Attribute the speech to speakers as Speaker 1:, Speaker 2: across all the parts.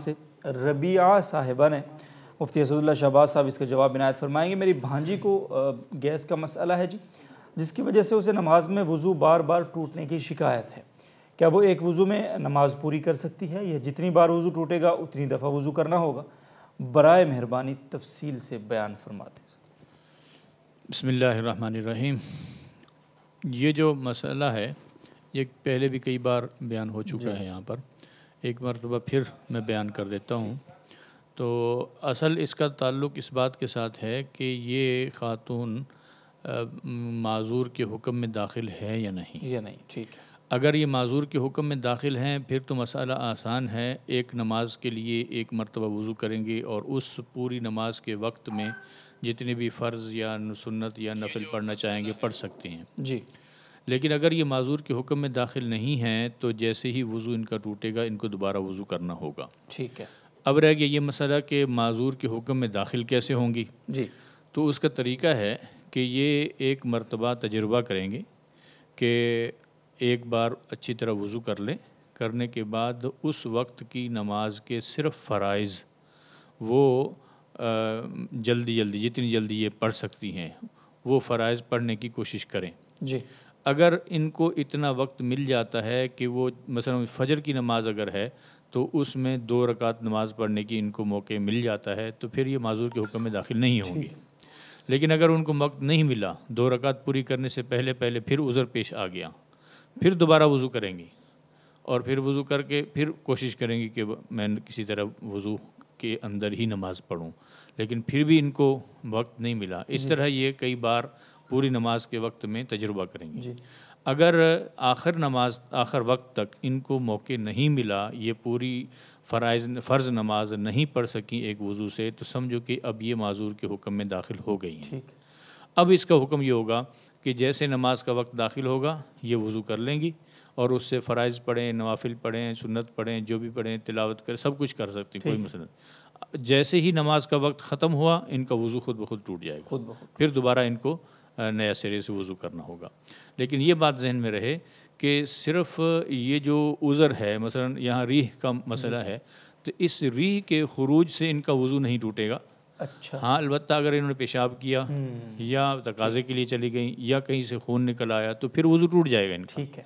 Speaker 1: سے ربیعہ صاحبہ نے مفتی حضرت اللہ شہباز صاحب اس کا جواب بنایت فرمائیں گے میری بھانجی کو گیس کا مسئلہ ہے جی جس کی وجہ سے اسے نماز میں وضو بار بار ٹوٹنے کی شکایت ہے کیا وہ ایک وضو میں نماز پوری کر سکتی ہے یا جتنی بار وضو ٹوٹے گا اتنی دفعہ وضو کرنا ہوگا برائے مہربانی تفصیل سے بیان فرماتے ہیں
Speaker 2: بسم اللہ الرحمن الرحیم یہ جو مسئلہ ہے یہ پہلے بھی کئی بار بیان ہو چکا جی۔ ہے یہاں پر ایک مرتبہ پھر میں بیان کر دیتا ہوں تو اصل اس کا تعلق اس بات کے ساتھ ہے کہ یہ خاتون معذور کے حکم میں داخل ہے یا نہیں یا نہیں ٹھیک ہے اگر یہ معذور کے حکم میں داخل ہیں پھر تو مسئلہ آسان ہے ایک نماز کے لیے ایک مرتبہ وضو کریں گے اور اس پوری نماز کے وقت میں جتنے بھی فرض یا سنت یا نفل پڑھنا چاہیں گے پڑھ سکتے ہیں جی لیکن اگر یہ معذور کے حکم میں داخل نہیں ہیں تو جیسے ہی وضو ان کا ٹوٹے گا ان کو دوبارہ وضو کرنا ہوگا ٹھیک ہے اب رہ گیا یہ مسئلہ کہ معذور کے حکم میں داخل کیسے ہوں گی جی تو اس کا طریقہ ہے کہ یہ ایک مرتبہ تجربہ کریں گے کہ ایک بار اچھی طرح وضو کر لیں کرنے کے بعد اس وقت کی نماز کے صرف فرائض وہ جلدی جلدی جتنی جلدی یہ پڑھ سکتی ہیں وہ فرائض پڑھنے کی کوشش کریں جی اگر ان کو اتنا وقت مل جاتا ہے کہ وہ مثلا فجر کی نماز اگر ہے تو اس میں دو رکعت نماز پڑھنے کی ان کو موقع مل جاتا ہے تو پھر یہ معذور کے حکم میں داخل نہیں ہوں گی لیکن اگر ان کو وقت نہیں ملا دو رکعت پوری کرنے سے پہلے پہلے پھر عذر پیش آ گیا پھر دوبارہ وضو کریں گی اور پھر وضو کر کے پھر کوشش کریں گی کہ میں کسی طرح وضو کے اندر ہی نماز پڑھوں لیکن پھر بھی ان کو وقت نہیں ملا اس طرح یہ کئی بار پوری نماز کے وقت میں تجربہ کریں جی اگر آخر نماز آخر وقت تک ان کو موقع نہیں ملا یہ پوری فرائض فرض نماز نہیں پڑھ سکیں ایک وضو سے تو سمجھو کہ اب یہ معذور کے حکم میں داخل ہو گئی ہیں اب اس کا حکم یہ ہوگا کہ جیسے نماز کا وقت داخل ہوگا یہ وضو کر لیں گی اور اس سے فرائض پڑھیں نوافل پڑھیں سنت پڑھیں جو بھی پڑھیں تلاوت کریں سب کچھ کر سکتے ہیں کوئی نہیں جیسے ہی نماز کا وقت ختم ہوا ان کا وضو خود بخود ٹوٹ جائے گا خود بخود پھر دوبارہ ان کو نیا سرے سے وضو کرنا ہوگا لیکن یہ بات ذہن میں رہے کہ صرف یہ جو عذر ہے مثلا یہاں ریح کا مسئلہ ہے تو اس ریح کے خروج سے ان کا وضو نہیں ٹوٹے گا اچھا ہاں البتہ اگر انہوں نے پیشاب کیا یا تقاضے کے لیے چلی گئیں یا کہیں سے خون نکل آیا تو پھر وضو ٹوٹ جائے گا ان کا ٹھیک ہے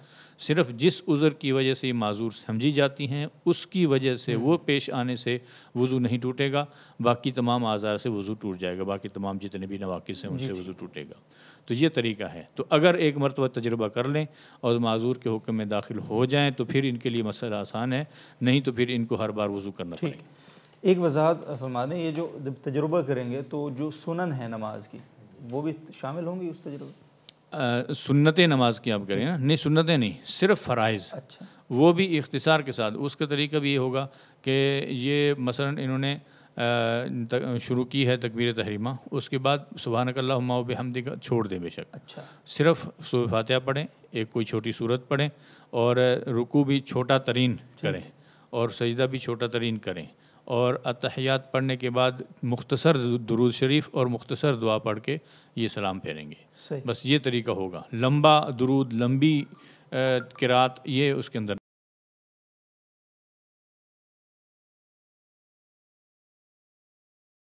Speaker 2: صرف جس عذر کی وجہ سے یہ معذور سمجھی جاتی ہیں اس کی وجہ سے وہ پیش آنے سے وضو نہیں ٹوٹے گا باقی تمام آزار سے وضو ٹوٹ جائے گا باقی تمام جتنے بھی نواقص ہیں ان جی، سے جی۔ وضو ٹوٹے گا تو یہ طریقہ ہے تو اگر ایک مرتبہ تجربہ کر لیں اور معذور کے حکم میں داخل ہو جائیں تو پھر ان کے لیے مسئلہ آسان ہے نہیں تو پھر ان کو ہر بار وضو کرنا پڑے
Speaker 1: گا ایک وضاحت فرما دیں یہ جو تجربہ کریں گے تو جو سنن ہے نماز کی وہ بھی شامل ہوں گی اس
Speaker 2: تجربہ سنتیں نماز کی آپ کریں نا نہیں سنتیں نہیں صرف فرائض اچھا۔ وہ بھی اختصار کے ساتھ اس کا طریقہ بھی یہ ہوگا کہ یہ مثلا انہوں نے شروع کی ہے تکبیر تحریمہ اس کے بعد سبحانک کا اللہ و بحمدی کا چھوڑ دیں بے شک اچھا۔ صرف فاتحہ پڑھیں ایک کوئی چھوٹی صورت پڑھیں اور رکو بھی چھوٹا ترین کریں اور سجدہ بھی چھوٹا ترین کریں اور اتحیات پڑھنے کے بعد مختصر درود شریف اور مختصر دعا پڑھ کے یہ سلام پھیریں گے بس یہ
Speaker 1: طریقہ ہوگا لمبا درود لمبی قرات یہ اس کے اندر